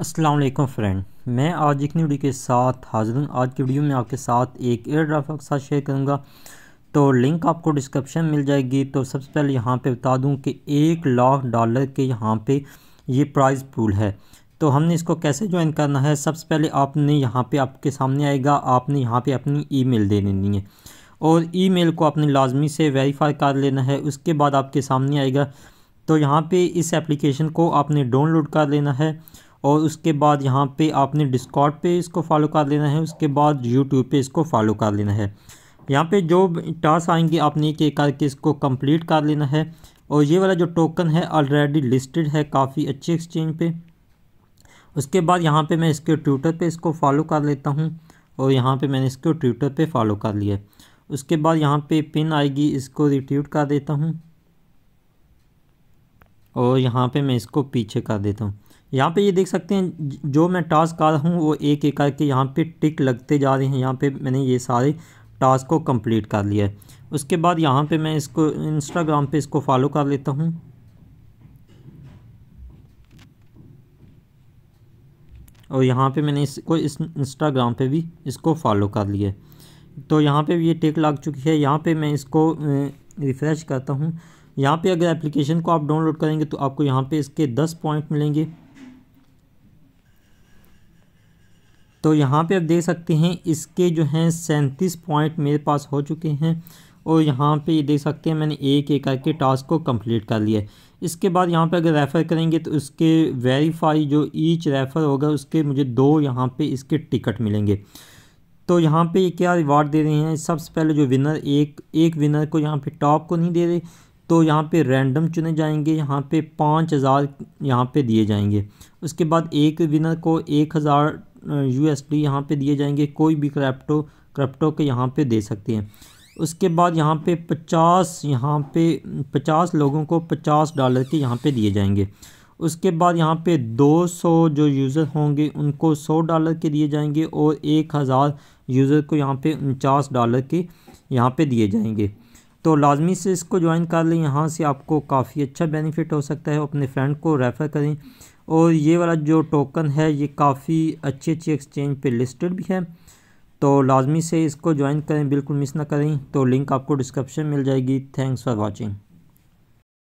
Aslam friend मैं आज एक नई वीडियो के साथ हाजिर हूँ आज की वीडियो में आपके साथ एक एयर ड्राफ्ट आपके साथ शेयर करूँगा तो लिंक आपको डिस्क्रिप्शन मिल जाएगी तो सबसे पहले यहाँ पे बता दूँ कि एक लाख डॉलर के यहाँ पे ये प्राइस पूल है तो हमने इसको कैसे ज्वाइन करना है सबसे पहले आपने यहाँ पे आपके सामने आएगा आपने यहाँ पे अपनी ईमेल दे देनी है और ईमेल को आपने लाजमी से वेरीफाई कर लेना है उसके बाद आपके सामने आएगा तो यहाँ पर इस एप्लीकेशन को आपने डाउनलोड कर लेना है और उसके बाद यहाँ पे आपने डिस्कॉट पे इसको फॉलो कर लेना है उसके बाद यूट्यूब पे इसको फॉलो कर लेना है यहाँ पे जो टास्क आएंगे आपने एक एक करके इसको कंप्लीट कर लेना है और ये वाला जो टोकन है ऑलरेडी लिस्टेड है काफ़ी अच्छे एक्सचेंज पे उसके बाद यहाँ पे मैं इसके ट्विटर पे इसको फॉलो कर लेता हूँ और यहाँ पर मैंने इसको ट्विटर पर फॉलो कर लिया उसके बाद यहाँ पर पिन आएगी इसको रिट्यूट कर देता हूँ और यहाँ पर मैं इसको पीछे कर देता हूँ यहाँ पे ये देख सकते हैं जो मैं टास्क आ रहा हूँ वो एक एक करके यहाँ पे टिक लगते जा रहे हैं यहाँ पे मैंने ये सारे टास्क को कंप्लीट कर लिया है उसके बाद यहाँ पे मैं इसको इंस्टाग्राम पे इसको फॉलो कर लेता हूँ और यहाँ पे मैंने इसको इस इंस्टाग्राम पे भी इसको फॉलो कर लिया तो यहाँ पर ये टिक लग चुकी है यहाँ पर मैं इसको रिफ़्रेश करता हूँ यहाँ पे अगर एप्लीकेशन को आप डाउनलोड करेंगे तो आपको यहाँ पे इसके दस पॉइंट मिलेंगे तो यहाँ पे आप देख सकते हैं इसके जो हैं सैंतीस पॉइंट मेरे पास हो चुके हैं और यहाँ पे ये देख सकते हैं मैंने एक एक करके टास्क को कंप्लीट कर लिया है इसके बाद यहाँ पे अगर रेफ़र करेंगे तो उसके वेरीफाई जो ईच रेफ़र होगा उसके मुझे दो यहाँ पे इसके टिकट मिलेंगे तो यहाँ पे क्या रिवार्ड दे रहे हैं सबसे पहले जो विनर एक एक विनर को यहाँ पे टॉप को नहीं दे रहे तो यहाँ पे रैंडम चुने जाएंगे यहाँ पे पाँच हज़ार यहाँ पे दिए जाएंगे उसके बाद एक विनर को एक हज़ार यू एस डी यहाँ पर दिए जाएंगे कोई भी क्रैप्टो क्रैप्टो के यहाँ पे दे सकते हैं उसके बाद यहाँ पे पचास यहाँ पे पचास लोगों को पचास डॉलर के यहाँ पे दिए जाएंगे उसके बाद यहाँ पे दो सौ जो यूज़र होंगे उनको सौ डॉलर के दिए जाएंगे और एक हज़ार यूज़र को यहाँ पे उनचास डॉलर के यहाँ पे दिए जाएंगे तो लाजमी से इसको ज्वाइन कर लें यहाँ से आपको काफ़ी अच्छा बेनिफिट हो सकता है अपने फ्रेंड को रेफ़र करें और ये वाला जो टोकन है ये काफ़ी अच्छी अच्छी एक्सचेंज पे लिस्टेड भी है तो लाजमी से इसको ज्वाइन करें बिल्कुल मिस ना करें तो लिंक आपको डिस्क्रिप्शन मिल जाएगी थैंक्स फॉर वॉचिंग